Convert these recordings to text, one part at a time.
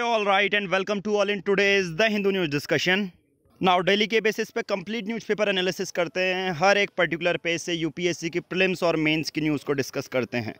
all right and welcome to all in in is the Hindu news discussion now daily के basis पे complete newspaper analysis करते हैं हर एक पर्टिकुलर पेज से यूपीएससी की प्रिलिम्स और मेंस की न्यूज़ को डिस्कस करते हैं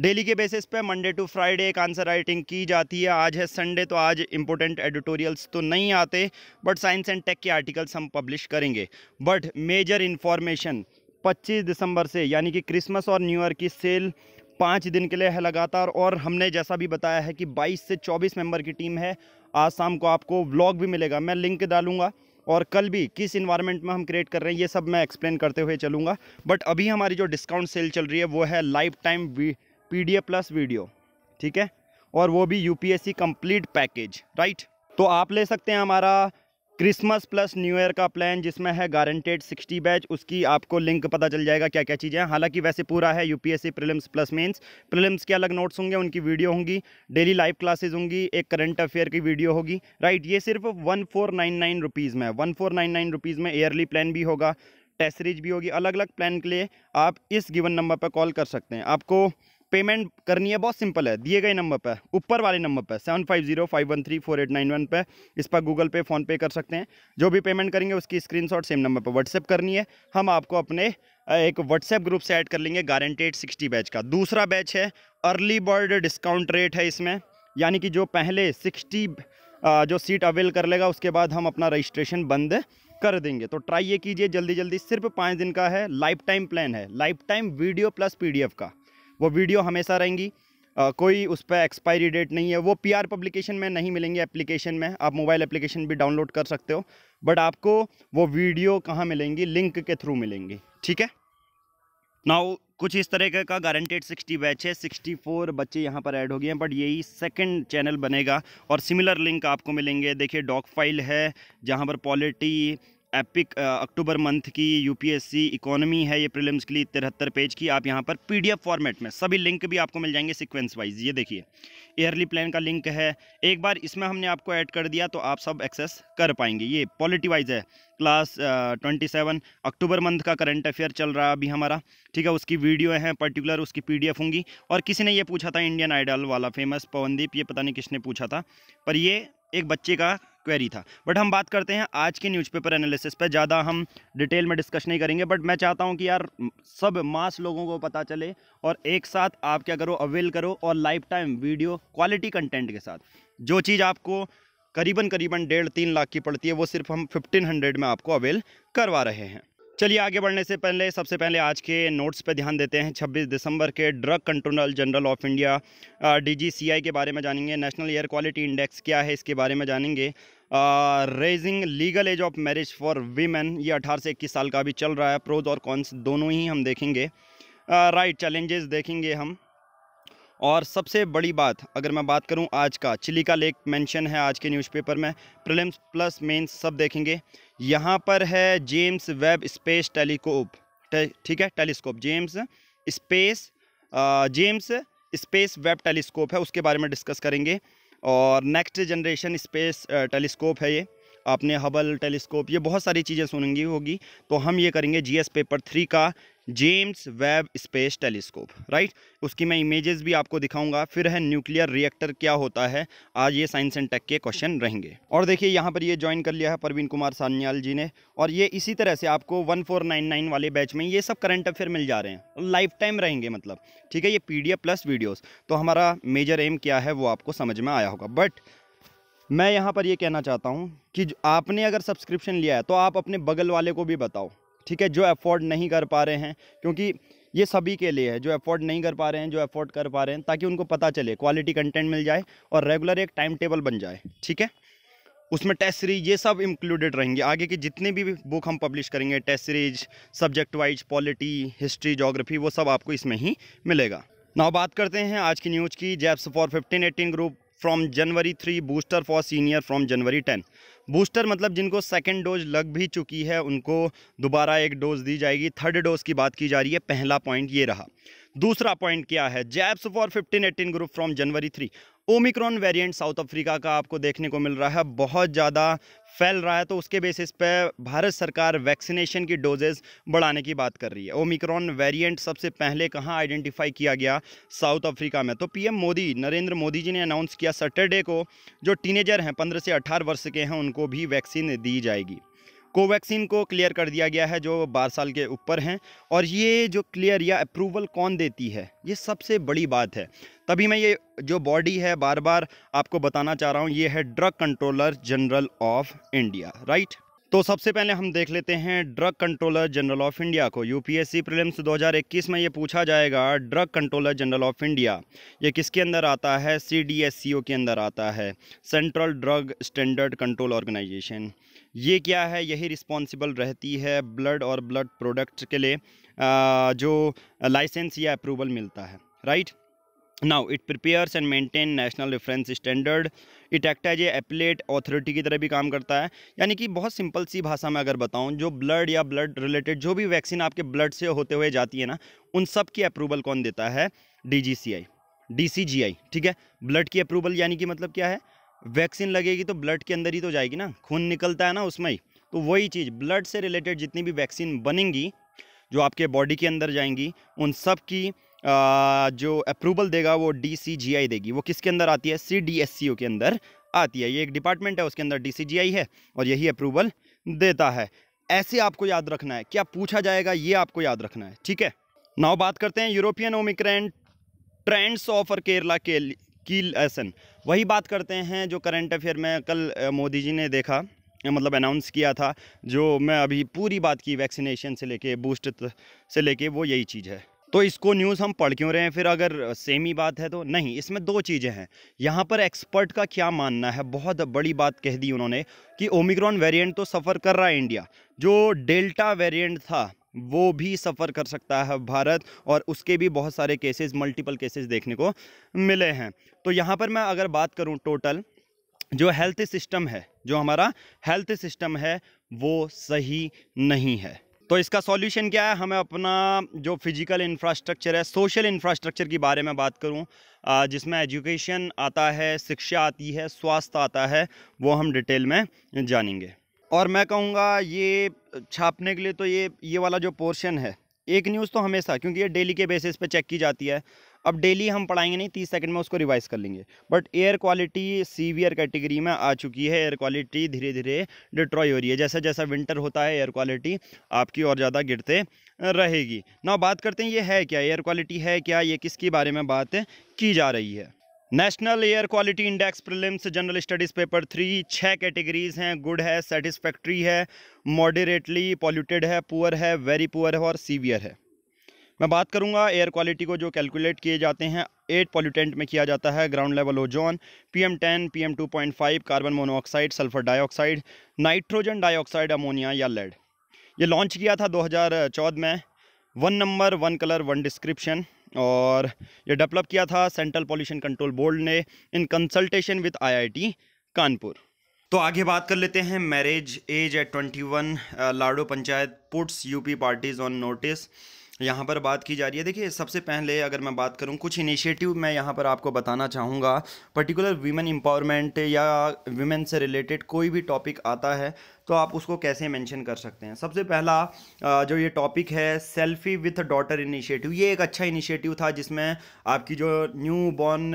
डेली के बेसिस पे मंडे टू फ्राइडे एक आंसर राइटिंग की जाती है आज है संडे तो आज इंपॉर्टेंट एडिटोरियल्स तो नहीं आते बट साइंस एंड टेक के आर्टिकल्स हम पब्लिश करेंगे बट मेजर इन्फॉर्मेशन 25 दिसंबर से यानी कि क्रिसमस और न्यू ईयर की सेल पाँच दिन के लिए है लगातार और हमने जैसा भी बताया है कि 22 से 24 मेंबर की टीम है आज शाम को आपको व्लॉग भी मिलेगा मैं लिंक डालूंगा और कल भी किस इन्वायरमेंट में हम क्रिएट कर रहे हैं ये सब मैं एक्सप्लेन करते हुए चलूँगा बट अभी हमारी जो डिस्काउंट सेल चल रही है वो है lifetime P plus video ठीक है और वो भी यू कंप्लीट पैकेज राइट तो आप ले सकते हैं हमारा क्रिसमस प्लस न्यू ईयर का प्लान जिसमें है गारंटेड 60 बैच उसकी आपको लिंक पता चल जाएगा क्या क्या चीज़ें हैं हालांकि वैसे पूरा है UPSC prelims plus mains prelims के अलग नोट्स होंगे उनकी वीडियो होंगी डेली लाइव क्लासेज होंगी एक करंट अफेयर की वीडियो होगी राइट ये सिर्फ one four nine nine rupees में one four nine nine rupees में ईयरली प्लान भी होगा टेस्ट सीरीज भी होगी अलग अलग प्लान के लिए आप इस गिवन नंबर पर कॉल कर सकते हैं आपको पेमेंट करनी है बहुत सिंपल है दिए गए नंबर पर ऊपर वाले नंबर पर seven five zero five one three four eight nine one पर इस पर गूगल पे फ़ोनपे कर सकते हैं जो भी पेमेंट करेंगे उसकी स्क्रीनशॉट सेम नंबर पर व्हाट्सएप करनी है हम आपको अपने एक व्हाट्सएप ग्रुप से ऐड कर लेंगे गारंटेड सिक्सटी बैच का दूसरा बैच है अर्ली बर्ड डिस्काउंट रेट है इसमें यानी कि जो पहले सिक्सटी जो सीट अवेल कर लेगा उसके बाद हम अपना रजिस्ट्रेशन बंद कर देंगे तो ट्राई ये कीजिए जल्दी जल्दी सिर्फ पाँच दिन का है लाइफ टाइम प्लान है lifetime video plus PDF का वो वीडियो हमेशा रहेंगी आ, कोई उस पर एक्सपायरी डेट नहीं है वो पीआर पब्लिकेशन में नहीं मिलेंगे एप्लीकेशन में आप मोबाइल एप्लीकेशन भी डाउनलोड कर सकते हो बट आपको वो वीडियो कहाँ मिलेंगी लिंक के थ्रू मिलेंगी ठीक है नाउ कुछ इस तरह का गारंटेड 60 बैच है 64 बच्चे यहाँ पर ऐड हो गए हैं बट यही सेकंड चैनल बनेगा और सिमिलर लिंक आपको मिलेंगे देखिए डॉक फाइल है जहाँ पर पॉलिटी एपिक अक्टूबर मंथ की यूपीएससी इकोनॉमी है ये प्रीलिम्स के लिए तिहत्तर पेज की आप यहाँ पर पीडीएफ फॉर्मेट में सभी लिंक भी आपको मिल जाएंगे सीक्वेंस वाइज ये देखिए एयरली प्लान का लिंक है एक बार इसमें हमने आपको ऐड कर दिया तो आप सब एक्सेस कर पाएंगे ये पॉलिटी वाइज है क्लास ट्वेंटी सेवन अक्टूबर मंथ का करंट अफेयर चल रहा है अभी हमारा ठीक है उसकी वीडियो हैं पर्टिकुलर उसकी पी होंगी और किसी ने ये पूछा था इंडियन आइडल वाला फेमस पवनदीप ये पता नहीं किसने पूछा था पर ये एक बच्चे का क्वेरी था बट हम बात करते हैं आज के न्यूज़पेपर एनालिसिस पे ज़्यादा हम डिटेल में डिस्कस नहीं करेंगे बट मैं चाहता हूँ कि यार सब मास लोगों को पता चले और एक साथ आप क्या करो अवेल करो और lifetime video quality content के साथ जो चीज़ आपको करीबन करीबन डेढ़ तीन लाख की पड़ती है वो सिर्फ हम फिफ्टीन हंड्रेड में आपको अवेल करवा रहे हैं चलिए आगे बढ़ने से पहले सबसे पहले आज के नोट्स पर ध्यान देते हैं 26 दिसंबर के drug controller general of India DGCI के बारे में जानेंगे नेशनल एयर क्वालिटी इंडेक्स क्या है इसके बारे में जानेंगे raising legal age of marriage for women ये अठारह से इक्कीस साल का भी चल रहा है प्रोज और कॉन्स दोनों ही हम देखेंगे राइट uh, चैलेंजेस right, देखेंगे हम और सबसे बड़ी बात अगर मैं बात करूं आज का चिली का लेक मेंशन है आज के न्यूज़पेपर में प्रिलिम्स प्लस मेंस सब देखेंगे यहां पर है जेम्स वेब स्पेस टेलीकोप ठीक है telescope James space James space Webb telescope है उसके बारे में डिस्कस करेंगे और नेक्स्ट जनरेशन स्पेस टेलीस्कोप है ये आपने हबल टेलीस्कोप ये बहुत सारी चीज़ें सुनेंगी होगी तो हम ये करेंगे जीएस पेपर थ्री का James Webb space telescope right उसकी मैं इमेजेस भी आपको दिखाऊंगा फिर है न्यूक्लियर रिएक्टर क्या होता है आज ये साइंस एंड टेक के क्वेश्चन रहेंगे और देखिए यहाँ पर ये ज्वाइन कर लिया है परवीन कुमार सान्याल जी ने और ये इसी तरह से आपको 1499 वाले बैच में ये सब करंट अफेयर मिल जा रहे हैं लाइफ टाइम रहेंगे मतलब ठीक है ये पी प्लस वीडियोज़ तो हमारा मेजर एम क्या है वो आपको समझ में आया होगा बट मैं यहाँ पर ये कहना चाहता हूँ कि आपने अगर सब्सक्रिप्शन लिया है तो आप अपने बगल वाले को भी बताओ ठीक है जो अफोर्ड नहीं कर पा रहे हैं क्योंकि ये सभी के लिए है जो अफोर्ड नहीं कर पा रहे हैं जो अफोर्ड कर पा रहे हैं ताकि उनको पता चले क्वालिटी कंटेंट मिल जाए और रेगुलर एक टाइम टेबल बन जाए ठीक है उसमें टेस्ट सीरीज ये सब इंक्लूडेड रहेंगे आगे की जितनी भी बुक हम पब्लिश करेंगे test series subject wise polity history geography वो सब आपको इसमें ही मिलेगा ना बात करते हैं आज की न्यूज़ की jabs for fifteen eighteen group from January three booster for senior from January ten booster मतलब जिनको सेकेंड डोज लग भी चुकी है उनको दोबारा एक डोज दी जाएगी थर्ड डोज की बात की जा रही है पहला पॉइंट ये रहा दूसरा पॉइंट क्या है jabs for fifteen eighteen group from January three omicron variant South Africa का आपको देखने को मिल रहा है बहुत ज़्यादा फैल रहा है तो उसके बेसिस पे भारत सरकार वैक्सीनेशन की डोजेज बढ़ाने की बात कर रही है ओमिक्रॉन वेरिएंट सबसे पहले कहाँ आइडेंटिफाई किया गया साउथ अफ्रीका में तो पीएम मोदी नरेंद्र मोदी जी ने अनाउंस किया सैटरडे को जो टीनेजर हैं पंद्रह से अठारह वर्ष के हैं उनको भी वैक्सीन दी जाएगी कोवैक्सीन को क्लियर कर दिया गया है जो बारह साल के ऊपर हैं और ये जो क्लियर या अप्रूवल कौन देती है ये सबसे बड़ी बात है तभी मैं ये जो बॉडी है बार बार आपको बताना चाह रहा हूँ ये है drug controller general of India right तो सबसे पहले हम देख लेते हैं drug controller general of India को यूपीएससी प्रीलिम्स 2021 में ये पूछा जाएगा drug controller general of India ये किसके अंदर आता है सी के अंदर आता है central drug standard control organisation ये क्या है यही रिस्पॉन्सिबल रहती है ब्लड और ब्लड प्रोडक्ट के लिए जो लाइसेंस या अप्रूवल मिलता है right now it prepares and maintain national reference standard it act as a appellate authority की तरह भी काम करता है यानी कि बहुत सिंपल सी भाषा में अगर बताऊं जो ब्लड या ब्लड रिलेटेड जो भी वैक्सीन आपके ब्लड से होते हुए जाती है ना उन सब की अप्रूवल कौन देता है D G C I D C जी आई ठीक है ब्लड की अप्रूवल यानी कि मतलब क्या है वैक्सीन लगेगी तो ब्लड के अंदर ही तो जाएगी ना खून निकलता है ना उसमें ही तो वही चीज़ ब्लड से रिलेटेड जितनी भी वैक्सीन बनेंगी जो आपके बॉडी के अंदर जाएंगी उन सब की जो अप्रूवल देगा वो डी सी जी आई देगी वो किसके अंदर आती है सी डी एस सी ओ के अंदर आती है ये एक डिपार्टमेंट है उसके अंदर डी सी जी आई है और यही अप्रूवल देता है ऐसे आपको याद रखना है क्या पूछा जाएगा ये आपको याद रखना है ठीक है नाव बात करते हैं European omicron trends offer Kerala के कील एसन वही बात करते हैं जो करंट अफेयर में कल मोदी जी ने देखा मतलब अनाउंस किया था जो मैं अभी पूरी बात की वैक्सीनेशन से लेके बूस्ट से लेके वो यही चीज़ है तो इसको न्यूज़ हम पढ़ क्यों रहे हैं फिर अगर सेम ही बात है तो नहीं इसमें दो चीज़ें हैं यहाँ पर एक्सपर्ट का क्या मानना है बहुत बड़ी बात कह दी उन्होंने कि ओमिक्रॉन वेरिएंट तो सफ़र कर रहा है इंडिया जो डेल्टा वेरिएंट था वो भी सफ़र कर सकता है भारत और उसके भी बहुत सारे केसेस मल्टीपल केसेस देखने को मिले हैं तो यहाँ पर मैं अगर बात करूँ टोटल जो हेल्थ सिस्टम है जो हमारा हेल्थ सिस्टम है वो सही नहीं है तो इसका सॉल्यूशन क्या है हमें अपना जो फिजिकल इंफ्रास्ट्रक्चर है सोशल इंफ्रास्ट्रक्चर के बारे में बात करूं जिसमें एजुकेशन आता है शिक्षा आती है स्वास्थ्य आता है वो हम डिटेल में जानेंगे और मैं कहूँगा ये छापने के लिए तो ये ये वाला जो पोर्शन है एक न्यूज़ तो हमेशा क्योंकि ये डेली के बेसिस पे चेक की जाती है अब डेली हम पढ़ाएंगे नहीं तीस सेकंड में उसको रिवाइज कर लेंगे but air quality severe category में आ चुकी है एयर क्वालिटी धीरे धीरे डिट्रॉय हो रही है जैसा जैसा विंटर होता है एयर क्वालिटी आपकी और ज़्यादा गिरते रहेगी ना बात करते हैं ये है क्या एयर क्वालिटी है क्या ये किसके बारे में बात की जा रही है national air quality index prelims general studies paper three छः कैटेगरीज हैं गुड है सेटिस्फैक्ट्री है मॉडरेटली पॉल्यूटेड है पुअर है वेरी पुअर है और सीवियर है मैं बात करूंगा एयर क्वालिटी को जो कैलकुलेट किए जाते हैं एट पॉल्यूटेंट में किया जाता है ground level ozone PM ten PM two point five carbon monoxide sulphur dioxide nitrogen dioxide ammonia या लेड ये लॉन्च किया था 2014 में one number one colour one description और ये डेवलप किया था सेंट्रल पॉल्यूशन कंट्रोल बोर्ड ने in consultation with IIT Kanpur तो आगे बात कर लेते हैं marriage age at twenty one Lado panchayat puts UP parties on notice यहाँ पर बात की जा रही है देखिए सबसे पहले अगर मैं बात करूँ कुछ इनिशिएटिव मैं यहाँ पर आपको बताना चाहूँगा पर्टिकुलर वीमेन एम्पावरमेंट या वीमेन से रिलेटेड कोई भी टॉपिक आता है तो आप उसको कैसे मेंशन कर सकते हैं सबसे पहला जो ये टॉपिक है सेल्फी विथ डॉटर इनिशिएटिव ये एक अच्छा इनिशिएटिव था जिसमें आपकी जो न्यू बॉर्न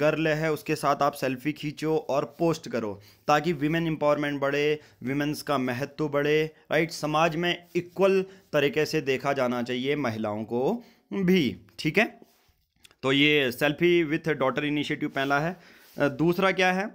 गर्ल है उसके साथ आप सेल्फी खींचो और पोस्ट करो ताकि विमेन एम्पावरमेंट बढ़े विमेंस का महत्व बढ़े राइट समाज में इक्वल तरीके से देखा जाना चाहिए महिलाओं को भी ठीक है तो ये सेल्फी विथ डॉटर इनिशिएटिव पहला है दूसरा क्या है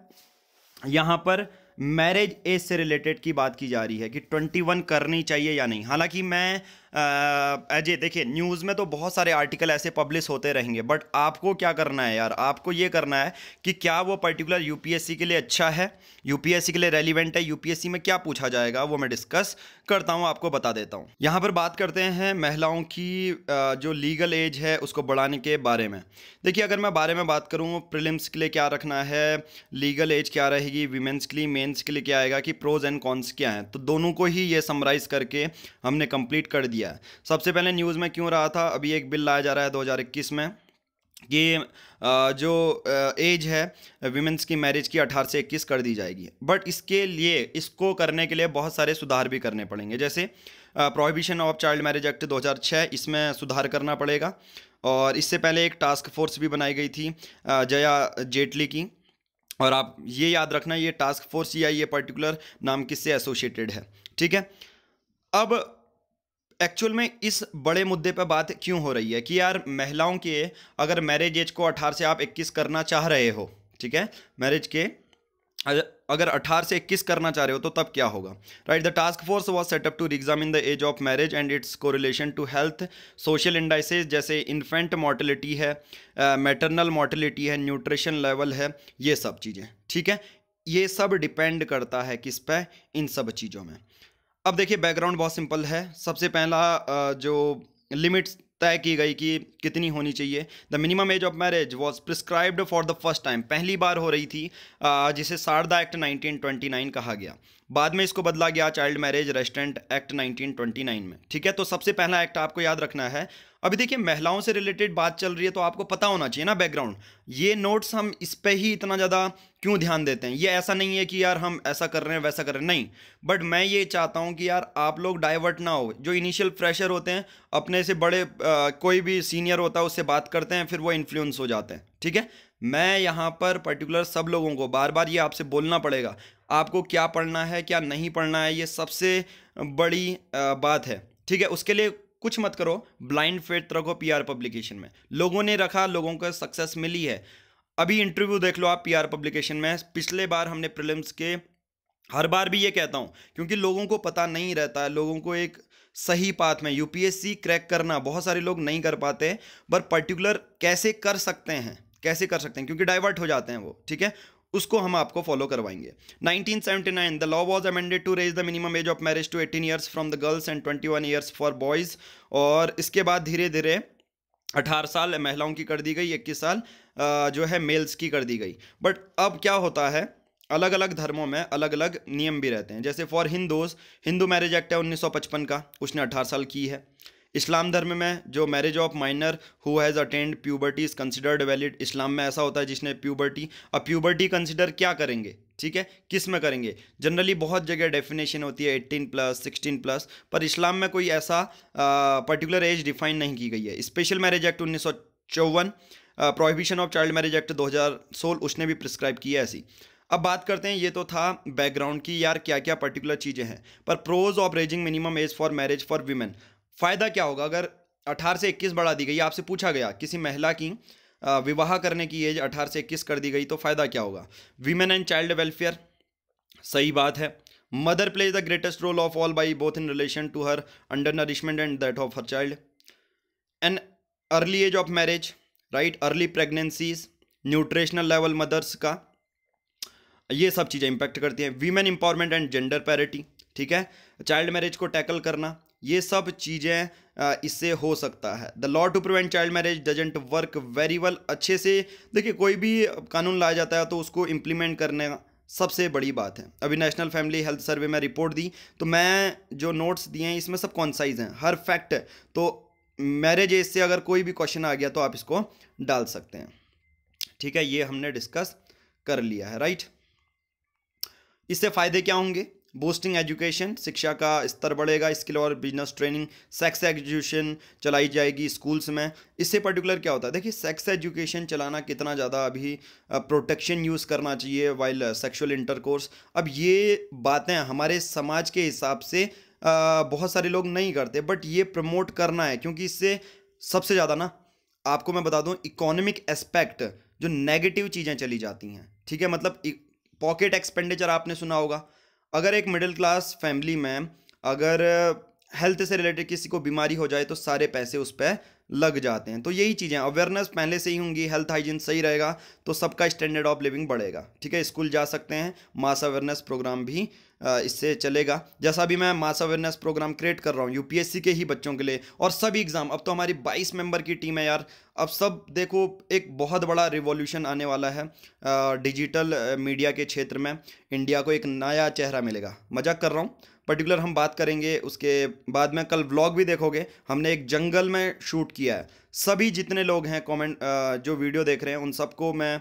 यहाँ पर मैरिज एज से रिलेटेड की बात की जा रही है कि 21 करनी चाहिए या नहीं हालांकि मैं अजय देखिए न्यूज़ में तो बहुत सारे आर्टिकल ऐसे पब्लिश होते रहेंगे बट आपको क्या करना है यार आपको ये करना है कि क्या वो पर्टिकुलर यूपीएससी के लिए अच्छा है यूपीएससी के लिए रेलिवेंट है यूपीएससी में क्या पूछा जाएगा वो मैं डिस्कस करता हूँ आपको बता देता हूँ यहाँ पर बात करते हैं महिलाओं की जो लीगल एज है उसको बढ़ाने के बारे में देखिए अगर मैं बारे में बात करूँ प्रिलिम्स के लिए क्या रखना है लीगल एज क्या रहेगी वीमेंस के लिए मेन्स के लिए क्या आएगा कि प्रोज एंड कॉन्स क्या हैं तो दोनों को ही ये समराइज़ करके हमने कंप्लीट कर दिया दिया है सबसे पहले न्यूज़ में क्यों रहा था अभी एक बिल लाया जा रहा है दो में कि जो एज है विमेंस की मैरिज की 18 से 21 कर दी जाएगी बट इसके लिए इसको करने के लिए बहुत सारे सुधार भी करने पड़ेंगे जैसे prohibition of child marriage act 2006 इसमें सुधार करना पड़ेगा और इससे पहले एक टास्क फोर्स भी बनाई गई थी जया जेटली की और आप ये याद रखना ये टास्क फोर्स या ये पर्टिकुलर नाम किससे एसोसिएटेड है ठीक है अब एक्चुअल में इस बड़े मुद्दे पर बात क्यों हो रही है कि यार महिलाओं के अगर मैरिज एज को अठारह से आप इक्कीस करना चाह रहे हो ठीक है मैरिज के अगर 18 से 21 करना चाह रहे हो तो तब क्या होगा right the task force was set up to in the age of marriage and its correlation to health social indices जैसे इन्फेंट मॉर्टलिटी है मेटरनल uh, मॉर्टिलिटी है न्यूट्रिशन लेवल है ये सब चीज़ें ठीक है ये सब डिपेंड करता है किस पे इन सब चीज़ों में अब देखिए बैकग्राउंड बहुत सिंपल है सबसे पहला जो लिमिट्स तय की गई कि कितनी होनी चाहिए the minimum age of marriage was prescribed for the first time पहली बार हो रही थी जिसे शारदा एक्ट 1929 कहा गया बाद में इसको बदला गया चाइल्ड मैरिज रेस्टोरेंट एक्ट 1929 में ठीक है तो सबसे पहला एक्ट आपको याद रखना है अभी देखिए महिलाओं से रिलेटेड बात चल रही है तो आपको पता होना चाहिए ना बैकग्राउंड ये नोट्स हम इस पर ही इतना ज़्यादा क्यों ध्यान देते हैं ये ऐसा नहीं है कि यार हम ऐसा कर रहे हैं वैसा कर रहे हैं नहीं बट मैं ये चाहता हूँ कि यार आप लोग डाइवर्ट ना हो जो इनिशियल फ्रेशर होते हैं अपने से बड़े आ, कोई भी सीनियर होता है उससे बात करते हैं फिर वो इन्फ्लुएंस हो जाते हैं ठीक है मैं यहाँ पर पर्टिकुलर सब लोगों को बार बार ये आपसे बोलना पड़ेगा आपको क्या पढ़ना है क्या नहीं पढ़ना है ये सबसे बड़ी बात है ठीक है उसके लिए कुछ मत करो ब्लाइंड फेट रखो आर पब्लिकेशन में लोगों ने रखा लोगों को सक्सेस मिली है अभी इंटरव्यू देख लो आप आर पब्लिकेशन में पिछले बार हमने प्रिलिम्स के हर बार भी ये कहता हूँ क्योंकि लोगों को पता नहीं रहता है लोगों को एक सही पाथ में यूपीएससी क्रैक करना बहुत सारे लोग नहीं कर पाते पर पर्टिकुलर कैसे कर सकते हैं कैसे कर सकते हैं क्योंकि डाइवर्ट हो जाते हैं वो ठीक है उसको हम आपको फॉलो करवाएंगे 1979 the law was amended to raise the minimum age of marriage to 18 years from the girls and 21 years for boys और इसके बाद धीरे धीरे 18 साल महिलाओं की कर दी गई 21 साल जो है मेल्स की कर दी गई बट अब क्या होता है अलग अलग धर्मों में अलग अलग नियम भी रहते हैं जैसे for Hindus Hindu marriage act है 1955 का उसने 18 साल की है इस्लाम धर्म में जो marriage of minor who has attained puberty is considered valid इस्लाम में ऐसा होता है जिसने प्यूबर्टी अब प्यूबर्टी कंसिडर क्या करेंगे ठीक है किस में करेंगे जनरली बहुत जगह डेफिनेशन होती है 18 प्लस 16 प्लस पर इस्लाम में कोई ऐसा पर्टिकुलर एज डिफाइन नहीं की गई है स्पेशल मैरिज एक्ट उन्नीस चौवन prohibition of child marriage act दो उसने भी प्रिस्क्राइब किया ऐसी अब बात करते हैं ये तो था बैकग्राउंड की यार क्या क्या पर्टिकुलर चीज़ें हैं पर pros of raising minimum age for marriage for women फ़ायदा क्या होगा अगर अठारह से इक्कीस बढ़ा दी गई आपसे पूछा गया किसी महिला की विवाह करने की एज अठारह से इक्कीस कर दी गई तो फ़ायदा क्या होगा वीमेन एंड चाइल्ड वेलफेयर सही बात है mother plays the greatest role of all by both in relation to her undernourishment and that of her child and early age of marriage right early pregnancies nutritional level mothers का ये सब चीज़ें impact करती हैं women empowerment and gender parity ठीक है child marriage को tackle करना ये सब चीज़ें इससे हो सकता है the law to prevent child marriage doesn't work very well अच्छे से देखिए कोई भी कानून लाया जाता है तो उसको इम्प्लीमेंट करने सबसे बड़ी बात है अभी नेशनल फैमिली हेल्थ सर्वे में रिपोर्ट दी तो मैं जो नोट्स दिए हैं इसमें सब कॉन्साइज हैं हर फैक्ट है तो मैरिज एज से अगर कोई भी क्वेश्चन आ गया तो आप इसको डाल सकते हैं ठीक है ये हमने डिस्कस कर लिया है राइट इससे फ़ायदे क्या होंगे बूस्टिंग एजुकेशन शिक्षा का स्तर बढ़ेगा स्किल और बिजनेस ट्रेनिंग सेक्स एजुकेशन चलाई जाएगी स्कूल्स में इससे पर्टिकुलर क्या होता है देखिए सेक्स एजुकेशन चलाना कितना ज़्यादा अभी प्रोटेक्शन यूज़ करना चाहिए वाइल सेक्सुअल इंटरकोर्स अब ये बातें हमारे समाज के हिसाब से बहुत सारे लोग नहीं करते बट ये प्रमोट करना है क्योंकि इससे सबसे ज़्यादा ना आपको मैं बता दूँ इकोनॉमिक एस्पेक्ट जो नेगेटिव चीज़ें चली जाती हैं ठीक है मतलब पॉकेट एक्सपेंडिचर आपने सुना होगा अगर एक मिडिल क्लास फैमिली में अगर हेल्थ uh, से रिलेटेड किसी को बीमारी हो जाए तो सारे पैसे उस पर लग जाते हैं तो यही चीज़ें अवेयरनेस पहले से ही होंगी हेल्थ हाइजीन सही रहेगा तो सबका स्टैंडर्ड ऑफ लिविंग बढ़ेगा ठीक है स्कूल जा सकते हैं मास अवेयरनेस प्रोग्राम भी इससे चलेगा जैसा भी मैं मास अवेयरनेस प्रोग्राम क्रिएट कर रहा हूँ यूपीएससी के ही बच्चों के लिए और सभी एग्ज़ाम अब तो हमारी 22 मेंबर की टीम है यार अब सब देखो एक बहुत बड़ा रिवॉल्यूशन आने वाला है डिजिटल मीडिया के क्षेत्र में इंडिया को एक नया चेहरा मिलेगा मजाक कर रहा हूँ पर्टिकुलर हम बात करेंगे उसके बाद में कल व्लॉग भी देखोगे हमने एक जंगल में शूट किया है सभी जितने लोग हैं कमेंट जो वीडियो देख रहे हैं उन सबको मैं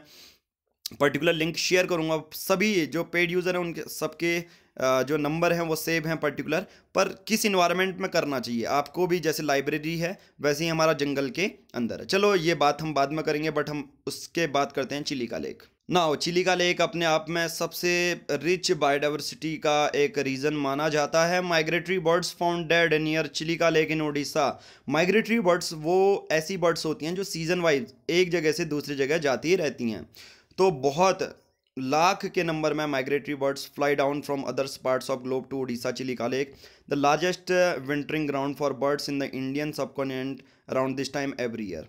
पर्टिकुलर लिंक शेयर करूंगा सभी जो पेड यूज़र हैं उनके सबके जो नंबर हैं वो सेव हैं पर्टिकुलर पर किस इन्वायरमेंट में करना चाहिए आपको भी जैसे लाइब्रेरी है वैसे ही हमारा जंगल के अंदर चलो ये बात हम बाद में करेंगे बट हम उसके बाद करते हैं चिली का लेक ना हो चिली का लेक अपने आप में सबसे रिच बायोडाइवर्सिटी का एक रीज़न माना जाता है migratory birds found dead near Chilika lake in Odisha migratory birds वो ऐसी बर्ड्स होती हैं जो सीज़न वाइज एक जगह से दूसरी जगह जाती रहती हैं तो बहुत लाख के नंबर में migratory birds fly down from others parts of globe to Odisha Chilika lake the largest wintering ground for birds in the Indian subcontinent around this time every year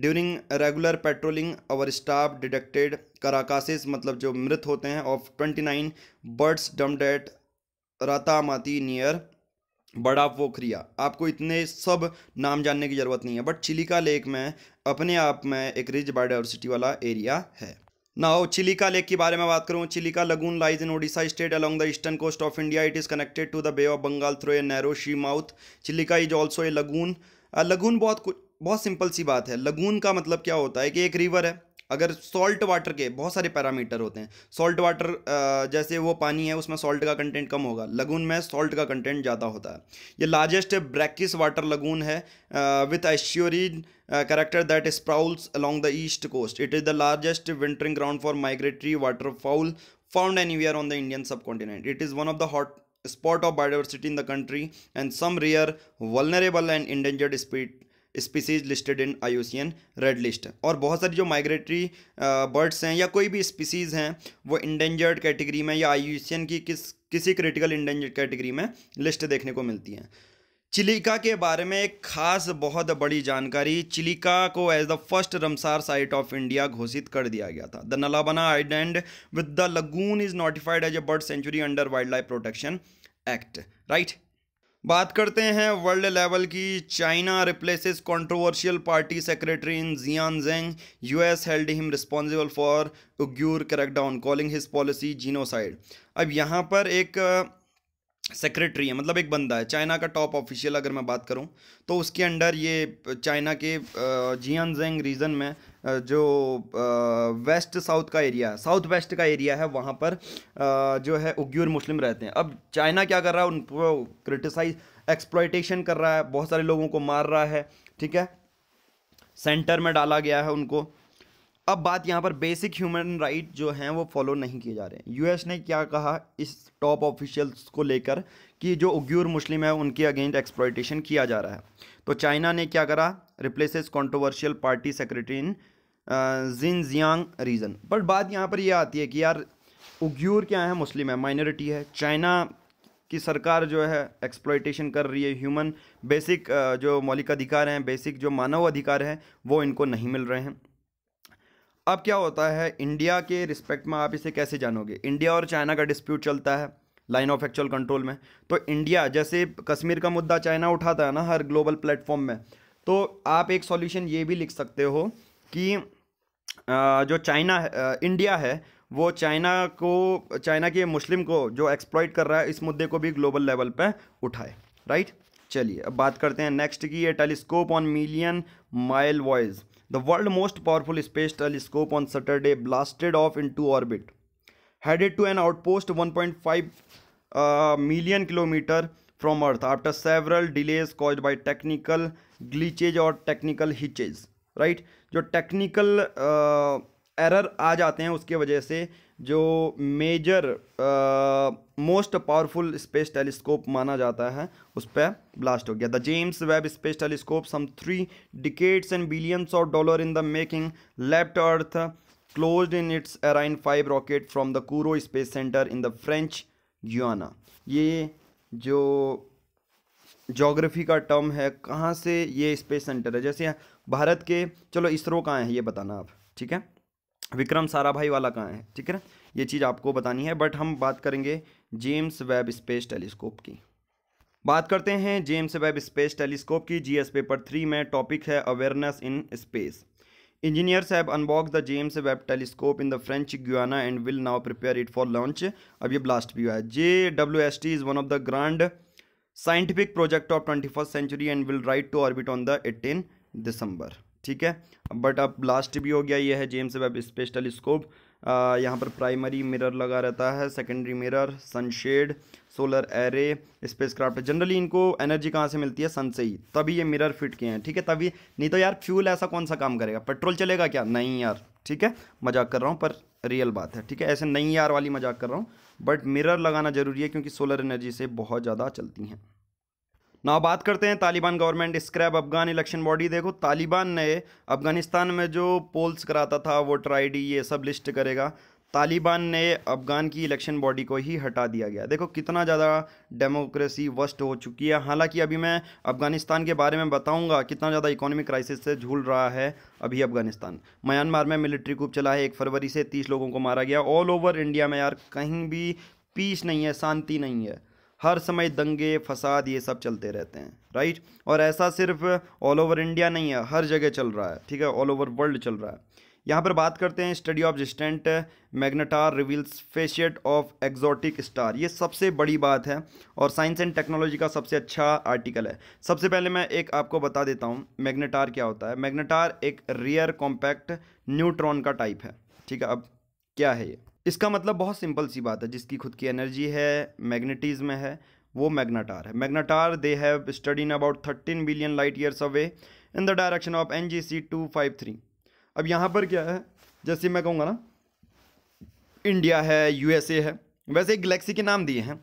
during regular patrolling our staff detected carcasses मतलब जो मृत होते हैं of twenty nine birds dumped at Ratamati near Bada Pokharia आपको इतने सब नाम जानने की ज़रूरत नहीं है बट चिलिका लेक में अपने आप में एक रिच बायोडाइवर्सिटी वाला एरिया है ना हो चिलिका लेक के बारे में बात करूँ Chilika lagoon lies in Odisha state along the eastern coast of India it is connected to the Bay of Bengal through a narrow sea mouth Chilika is also a lagoon lagoon बहुत कुछ बहुत सिंपल सी बात है लगून का मतलब क्या होता है कि एक रिवर है अगर सॉल्ट वाटर के बहुत सारे पैरामीटर होते हैं सॉल्ट वाटर जैसे वो पानी है उसमें सॉल्ट का कंटेंट कम होगा लगून में सॉल्ट का कंटेंट ज़्यादा होता है ये लार्जेस्ट ब्रैकिस वाटर लगून है with estuarine character that sprawls along the east coast it is the largest wintering ground for migratory water fowl found anywhere on the Indian subcontinent it is one of the hot spot of biodiversity in the country and some rare vulnerable and endangered species species listed in I red list और बहुत सारी जो migratory birds हैं या कोई भी species हैं वो इंडेंजर्ड कैटेगरी में या आई की किस किसी क्रिटिकल इंडेंजर्ड कैटेगरी में लिस्ट देखने को मिलती हैं चिलिका के बारे में एक खास बहुत बड़ी जानकारी चिलिका को as the first Ramsar site of India घोषित कर दिया गया था the Nalabana island with the lagoon is notified as a bird sanctuary under wildlife protection act right बात करते हैं वर्ल्ड लेवल की China replaces controversial party secretary in Xinjiang US held him responsible for Uyghur crackdown calling his policy genocide अब यहाँ पर एक secretary है मतलब एक बंदा है चाइना का टॉप ऑफिशियल अगर मैं बात करूँ तो उसके अंडर ये चाइना के जियान जेंग रीजन में जो वेस्ट साउथ का एरिया है साउथ वेस्ट का एरिया है वहाँ पर जो है उग्यूर मुस्लिम रहते हैं अब चाइना क्या कर रहा है उनको क्रिटिसाइज एक्सप्लॉयटेशन कर रहा है बहुत सारे लोगों को मार रहा है ठीक है सेंटर में डाला गया है उनको अब बात यहाँ पर बेसिक ह्यूमन राइट जो हैं वो फॉलो नहीं किए जा रहे हैं यूएस ने क्या कहा इस टॉप ऑफिशियल्स को लेकर कि जो उग्यूर मुस्लिम है उनके अगेंस्ट एक्सप्लॉयटेशन किया जा रहा है तो चाइना ने क्या करा replaces controversial party secretary in Xinjiang region but बात यहाँ पर यह आती है कि यार उग्यूर क्या है मुस्लिम है माइनॉरिटी है चाइना की सरकार जो है एक्सप्लोइटेशन कर रही है ह्यूमन बेसिक जो मौलिक अधिकार हैं बेसिक जो मानव अधिकार हैं वो इनको नहीं मिल रहे हैं अब क्या होता है इंडिया के रिस्पेक्ट में आप इसे कैसे जानोगे इंडिया और चाइना का डिस्प्यूट चलता है लाइन ऑफ एक्चुअल कंट्रोल में तो इंडिया जैसे कश्मीर का मुद्दा चाइना उठाता है ना हर ग्लोबल प्लेटफॉर्म में तो आप एक सॉल्यूशन ये भी लिख सकते हो कि जो चाइना इंडिया है वो चाइना को चाइना के मुस्लिम को जो एक्सप्लॉइट कर रहा है इस मुद्दे को भी ग्लोबल लेवल पे उठाए राइट चलिए अब बात करते हैं नेक्स्ट की ये telescope on million mile voyage the world most powerful space telescope on Saturday blasted off into orbit headed to an outpost 1.5 million kilometre from earth after several delays caused by technical glitches और technical hitches right जो technical error आ जाते हैं उसके वजह से जो major most powerful space telescope माना जाता है उस पर ब्लास्ट हो गया the James Webb space telescope some three decades and billions of dollar in the making left earth close in its Ariane five rocket from the Kourou space centre in the French Guiana ये जो geography का term है कहाँ से ये space centre है जैसे भारत के चलो इसरो कहाँ है ये बताना आप ठीक है विक्रम साराभाई वाला कहाँ है ठीक है ना ये चीज़ आपको बतानी है बट हम बात करेंगे जेम्स वेब स्पेस टेलीस्कोप की बात करते हैं जेम्स वेब स्पेस टेलीस्कोप की जीएस पेपर थ्री में टॉपिक है awareness in space engineers have unbox the James Webb telescope in the French Guiana and will now prepare it for launch अब ये blast भी हुआ है J W S T is one of the grand scientific project of twenty first century and will ride to orbit on the eighteen December ठीक है but अब last भी हो गया ये है जेम्स वेब स्पेस टेलीस्कोप यहाँ पर प्राइमरी मिरर लगा रहता है secondary mirror sunshade solar array spacecraft generally इनको एनर्जी कहाँ से मिलती है सन से ही तभी ये मिरर फिट किए हैं ठीक है तभी नहीं तो यार फ्यूल ऐसा कौन सा काम करेगा पेट्रोल चलेगा क्या नहीं यार ठीक है मजाक कर रहा हूँ पर रियल बात है ठीक है ऐसे नहीं यार वाली मजाक कर रहा हूँ बट मिरर लगाना ज़रूरी है क्योंकि सोलर एनर्जी से बहुत ज़्यादा चलती हैं ना बात करते हैं Taliban government scrap Afghan election body देखो तालिबान ने अफगानिस्तान में जो पोल्स कराता था वोटर आईडी ये सब लिस्ट करेगा तालिबान ने अफगान की इलेक्शन बॉडी को ही हटा दिया गया देखो कितना ज़्यादा डेमोक्रेसी वस्ट हो चुकी है हालांकि अभी मैं अफगानिस्तान के बारे में बताऊंगा कितना ज़्यादा इकोनॉमिक क्राइसिस से झूल रहा है अभी अफगानिस्तान म्यांमार में मिलिट्री कूप चला है एक फरवरी से तीस लोगों को मारा गया ऑल ओवर इंडिया में यार कहीं भी पीस नहीं है शांति नहीं है हर समय दंगे फसाद ये सब चलते रहते हैं राइट और ऐसा सिर्फ ऑल ओवर इंडिया नहीं है हर जगह चल रहा है ठीक है ऑल ओवर वर्ल्ड चल रहा है यहाँ पर बात करते हैं study of distant magnetar reveals facets of exotic star ये सबसे बड़ी बात है और साइंस एंड टेक्नोलॉजी का सबसे अच्छा आर्टिकल है सबसे पहले मैं एक आपको बता देता हूँ मैग्नेटार क्या होता है मैग्नेटार एक रेयर कॉम्पैक्ट न्यूट्रॉन का टाइप है ठीक है अब क्या है ये इसका मतलब बहुत सिंपल सी बात है जिसकी खुद की एनर्जी है मैग्नेटिज्म है वो मैग्नाटार है magnetar they have studied about thirteen billion light years away in the direction of N G C two five three अब यहाँ पर क्या है जैसे मैं कहूँगा ना इंडिया है ए है वैसे एक गलेक्सी के नाम दिए हैं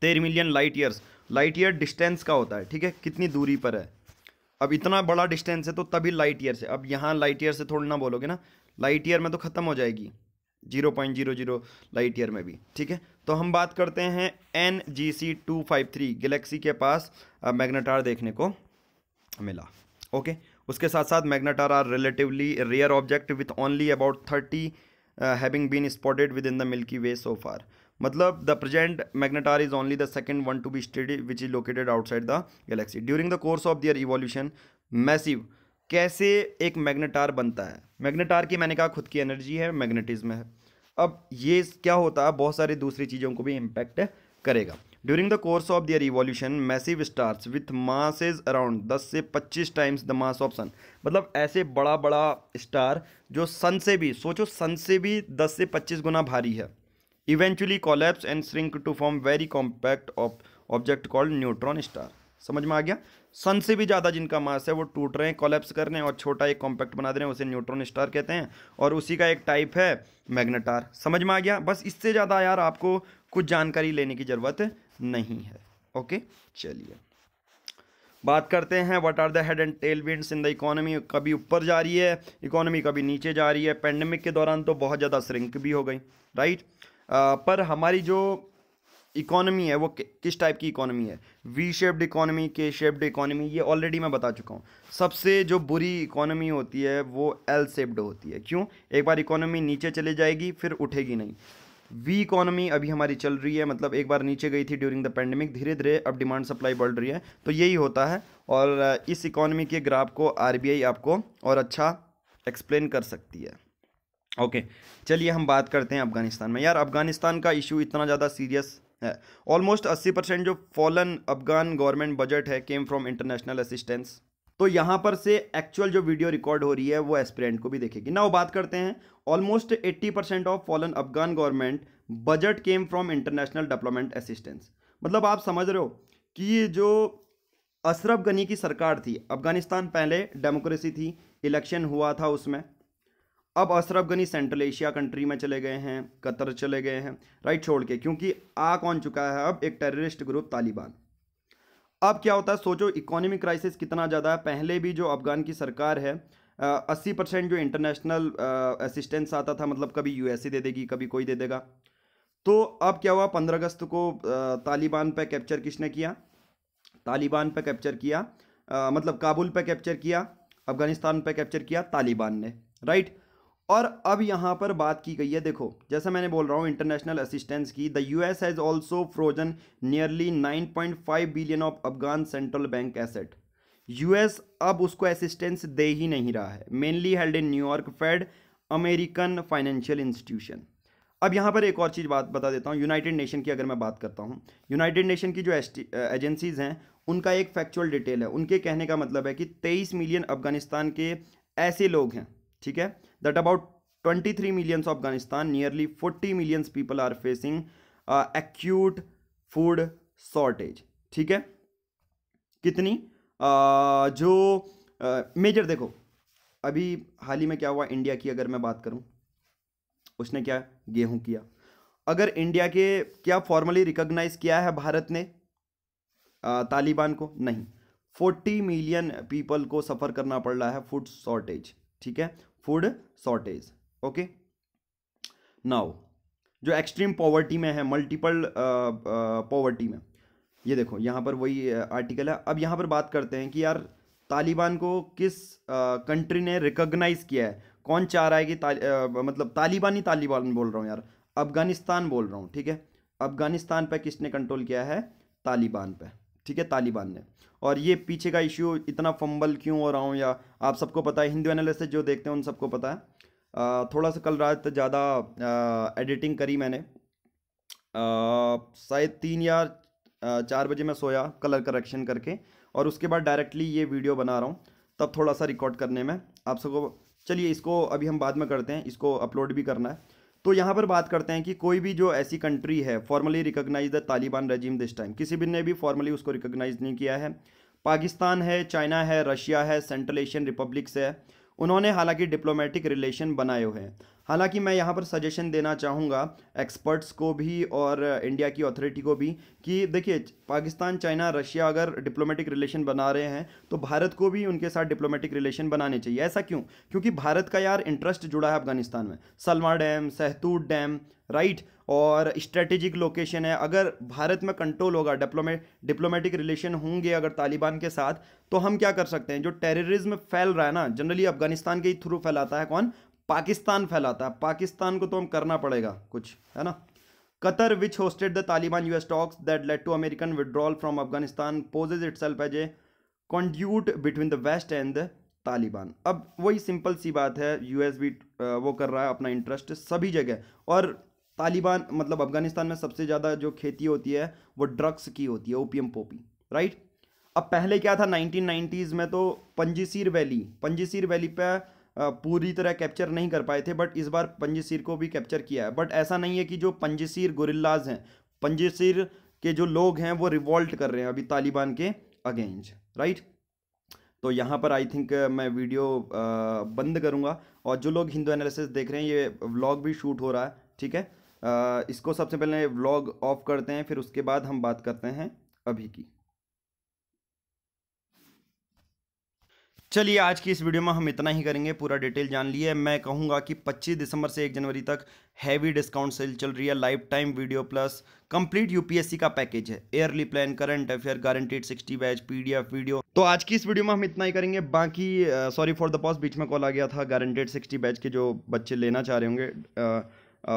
तेरह million light years light year distance का होता है ठीक है कितनी दूरी पर है अब इतना बड़ा डिस्टेंस है तो तभी लाइट ईयर से अब यहाँ लाइट ईयर से थोड़ा ना बोलोगे ना लाइट ईयर में तो ख़त्म हो जाएगी zero point zero zero light year में भी ठीक है तो हम बात करते हैं N G C two five three galaxy के पास मैग्नेटार देखने को मिला ओके उसके साथ साथ magnetar are relatively rare object with only about thirty having been spotted within the Milky Way so far मतलब the present magnetar is only the second one to be study which is located outside the galaxy during the course of their evolution massive कैसे एक magnetar बनता है magnetar की मैंने कहा खुद की एनर्जी है मैग्नेटिज्म है अब ये क्या होता है बहुत सारी दूसरी चीज़ों को भी इम्पैक्ट करेगा during the course of their revolution massive stars with masses around 10 से 25 times the mass of sun मतलब ऐसे बड़ा बड़ा स्टार जो सन से भी सोचो सन से भी 10 से 25 गुना भारी है eventually collapse and shrink to form very compact of object called neutron star समझ में आ गया सन से भी ज़्यादा जिनका मास है वो टूट रहे हैं कॉलेप्स कर रहे हैं और छोटा एक कॉम्पैक्ट बना दे रहे हैं उसे न्यूट्रॉन स्टार कहते हैं और उसी का एक टाइप है मैग्नेटार समझ में आ गया बस इससे ज़्यादा यार आपको कुछ जानकारी लेने की ज़रूरत नहीं है ओके चलिए बात करते हैं what are the head and tail winds in the economy कभी ऊपर जा रही है इकोनॉमी कभी नीचे जा रही है पेंडेमिक के दौरान तो बहुत ज़्यादा श्रिंक भी हो गई राइट आ, पर हमारी जो इकोनॉमी है वो किस टाइप की इकोनॉमी है V shaped economy K shaped economy ये ऑलरेडी मैं बता चुका हूँ सबसे जो बुरी इकोनॉमी होती है वो एल सेप्ड होती है क्यों एक बार इकोनॉमी नीचे चले जाएगी फिर उठेगी नहीं वी इकोनॉमी अभी हमारी चल रही है मतलब एक बार नीचे गई थी ड्यूरिंग द पेंडेमिक धीरे धीरे अब डिमांड सप्लाई बढ़ रही है तो यही होता है और इस इकोनॉमी के ग्राफ को आरबीआई आपको और अच्छा एक्सप्लेन कर सकती है ओके चलिए हम बात करते हैं अफगानिस्तान में यार अफगानिस्तान का इशू इतना ज़्यादा सीरियस है ऑलमोस्ट अस्सी परसेंट जो फॉलन अफगान गवर्नमेंट बजट है केम फ्रॉम इंटरनेशनल असिस्टेंस तो यहाँ पर से एक्चुअल जो वीडियो रिकॉर्ड हो रही है वो एस्पिरेंट को भी देखेगी ना वो बात करते हैं almost 80 percent of fallen Afghan government budget came from international development assistance मतलब आप समझ रहे हो कि ये जो अशरफ गनी की सरकार थी अफगानिस्तान पहले डेमोक्रेसी थी इलेक्शन हुआ था उसमें अब Ashraf Ghani Central Asia country में चले गए हैं कतर चले गए हैं राइट छोड़ के क्योंकि आ कौन चुका है अब एक टेररिस्ट ग्रुप तालिबान अब क्या होता है सोचो इकोनॉमिक क्राइसिस कितना ज़्यादा है पहले भी जो अफगान की सरकार है अस्सी परसेंट जो इंटरनेशनल असिस्टेंस आता था मतलब कभी यूएसए दे देगी कभी कोई दे देगा तो अब क्या हुआ पंद्रह अगस्त को तालिबान पर कैप्चर किसने किया तालिबान पर कैप्चर किया मतलब काबुल पर कैप्चर किया अफगानिस्तान पर कैप्चर किया तालिबान ने राइट और अब यहाँ पर बात की गई है देखो जैसा मैंने बोल रहा हूँ इंटरनेशनल असिस्टेंस की the US has also frozen nearly 9.5 billion of Afghan central bank asset US अब उसको असिस्टेंस दे ही नहीं रहा है mainly held in New York Fed American financial institution अब यहाँ पर एक और चीज़ बात बता देता हूँ यूनाइटेड नेशन की अगर मैं बात करता हूँ यूनाइटेड नेशन की जो एजेंसीज़ हैं उनका एक फैक्चुअल डिटेल है उनके कहने का मतलब है कि 23 मिलियन अफगानिस्तान के ऐसे लोग हैं ठीक है that about 23 three millions Afghanistan nearly 40 millions people are facing acute food shortage ठीक है कितनी uh, जो मेजर uh, देखो अभी हाल ही में क्या हुआ इंडिया की अगर मैं बात करूं उसने क्या गेहूं किया अगर इंडिया के क्या फॉर्मली रिकॉग्नाइज किया है भारत ने आ, uh, तालिबान को नहीं 40 मिलियन पीपल को सफ़र करना पड़ रहा है फूड शॉर्टेज ठीक है फूड शॉर्टेज ओके नाउ जो एक्सट्रीम पॉवर्टी में है मल्टीपल पॉवर्टी uh, uh, में ये देखो यहाँ पर वही आर्टिकल uh, है अब यहाँ पर बात करते हैं कि यार तालिबान को किस कंट्री ने रिकॉग्नाइज़ किया है कौन चाह रहा है कि ताल, आ, मतलब तालिबानी तालिबान बोल रहा हूँ यार अफ़गानिस्तान बोल रहा हूँ ठीक है अफ़गानिस्तान पर किसने कंट्रोल किया है तालिबान पर ठीक है तालिबान ने और ये पीछे का इश्यू इतना फंबल क्यों हो रहा हूँ या आप सबको पता है हिंदू एनालिस जो देखते हैं उन सबको पता है आ, थोड़ा सा कल रात ज़्यादा एडिटिंग करी मैंने शायद तीन या चार बजे मैं सोया कलर करेक्शन करके और उसके बाद डायरेक्टली ये वीडियो बना रहा हूँ तब थोड़ा सा रिकॉर्ड करने में आप सबको चलिए इसको अभी हम बाद में करते हैं इसको अपलोड भी करना है तो यहाँ पर बात करते हैं कि कोई भी जो ऐसी कंट्री है formally recognize the Taliban regime this time किसी भी ने भी फॉर्मली उसको रिकोगनाइज नहीं किया है पाकिस्तान है चाइना है रशिया है सेंट्रल एशियन रिपब्लिक्स है उन्होंने हालांकि डिप्लोमेटिक रिलेशन बनाए हुए हैं हालांकि मैं यहाँ पर सजेशन देना चाहूँगा एक्सपर्ट्स को भी और इंडिया की अथॉरिटी को भी कि देखिए पाकिस्तान चाइना रशिया अगर डिप्लोमेटिक रिलेशन बना रहे हैं तो भारत को भी उनके साथ डिप्लोमेटिक रिलेशन बनाने चाहिए ऐसा क्यों क्योंकि भारत का यार इंटरेस्ट जुड़ा है अफगानिस्तान में Salma dam Shahtoot dam right और स्ट्रेटेजिक लोकेशन है अगर भारत में कंट्रोल होगा डिप्लोमे डिप्लोमेटिक रिलेशन होंगे अगर तालिबान के साथ तो हम क्या कर सकते हैं जो टेररिज्म फैल रहा है ना जनरली अफगानिस्तान के ही थ्रू फैलाता है कौन पाकिस्तान फैलाता है पाकिस्तान को तो हम करना पड़ेगा कुछ है ना Qatar which hosted the Taliban US talks that led to American withdrawal from Afghanistan poses itself as a conduit between the West and the Taliban अब वही सिंपल सी बात है यूएस भी वो कर रहा है अपना इंटरेस्ट सभी जगह और तालिबान मतलब अफगानिस्तान में सबसे ज़्यादा जो खेती होती है वो ड्रग्स की होती है ओपीएम पोपी राइट अब पहले क्या था 1990s में तो पंजीसीर वैली पंजीसीर वैली पे पूरी तरह कैप्चर नहीं कर पाए थे बट इस बार पंजसिर को भी कैप्चर किया है बट ऐसा नहीं है कि जो पंजसिर गुरिल्लाज हैं पंजसिर के जो लोग हैं वो रिवॉल्ट कर रहे हैं अभी तालिबान के अगेंस्ट राइट तो यहाँ पर आई थिंक मैं वीडियो बंद करूँगा और जो लोग हिंदू एनालिसिस देख रहे हैं ये व्लॉग भी शूट हो रहा है ठीक है इसको सबसे पहले व्लॉग ऑफ करते हैं फिर उसके बाद हम बात करते हैं अभी की चलिए आज की इस वीडियो में हम इतना ही करेंगे पूरा डिटेल जान लिए मैं कहूँगा कि 25 दिसंबर से 1 जनवरी तक हैवी डिस्काउंट सेल चल रही है lifetime video plus complete UPSC का पैकेज है early plan current affair guaranteed 60 batch PDF video तो आज की इस वीडियो में हम इतना ही करेंगे बाकी सॉरी फॉर द पॉज बीच में कॉल आ गया था गारंटेड सिक्सटी बैच के जो बच्चे लेना चाह रहे होंगे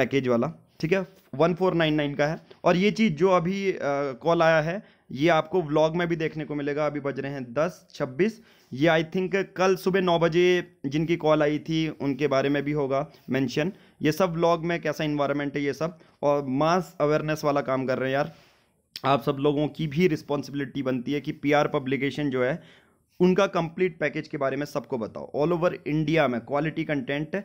पैकेज वाला ठीक है वन फोर नाइन नाइन का है और ये चीज़ जो अभी कॉल आया है ये आपको व्लॉग में भी देखने को मिलेगा अभी बज रहे हैं दस छब्बीस ये आई थिंक कल सुबह नौ बजे जिनकी कॉल आई थी उनके बारे में भी होगा मेंशन ये सब व्लॉग में कैसा इन्वायरमेंट है ये सब और मास अवेयरनेस वाला काम कर रहे हैं यार आप सब लोगों की भी रिस्पॉन्सिबिलिटी बनती है कि पी पब्लिकेशन जो है उनका कंप्लीट पैकेज के बारे में सबको बताओ ऑल ओवर इंडिया में क्वालिटी कंटेंट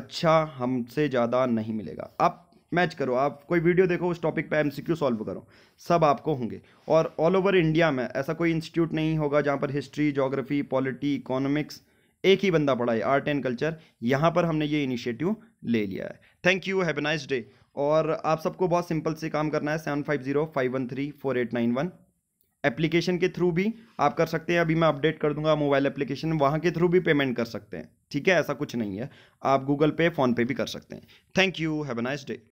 अच्छा हमसे ज़्यादा नहीं मिलेगा आप मैच करो आप कोई वीडियो देखो उस टॉपिक पे एमसीक्यू सॉल्व करो सब आपको होंगे और ऑल ओवर इंडिया में ऐसा कोई इंस्टीट्यूट नहीं होगा जहाँ पर हिस्ट्री जोग्राफी पॉलिटी इकोनॉमिक्स एक ही बंदा पढ़ाए आर्ट एंड कल्चर यहाँ पर हमने ये इनिशिएटिव ले लिया है thank you have nice day और आप सबको बहुत सिंपल से काम करना है seven five zero five one three four eight nine one application के थ्रू भी आप कर सकते हैं अभी मैं अपडेट कर दूंगा मोबाइल एप्लीकेशन वहाँ के थ्रू भी पेमेंट कर सकते हैं ठीक है ऐसा कुछ नहीं है आप गूगल पे फ़ोनपे भी कर सकते हैं thank you have nice day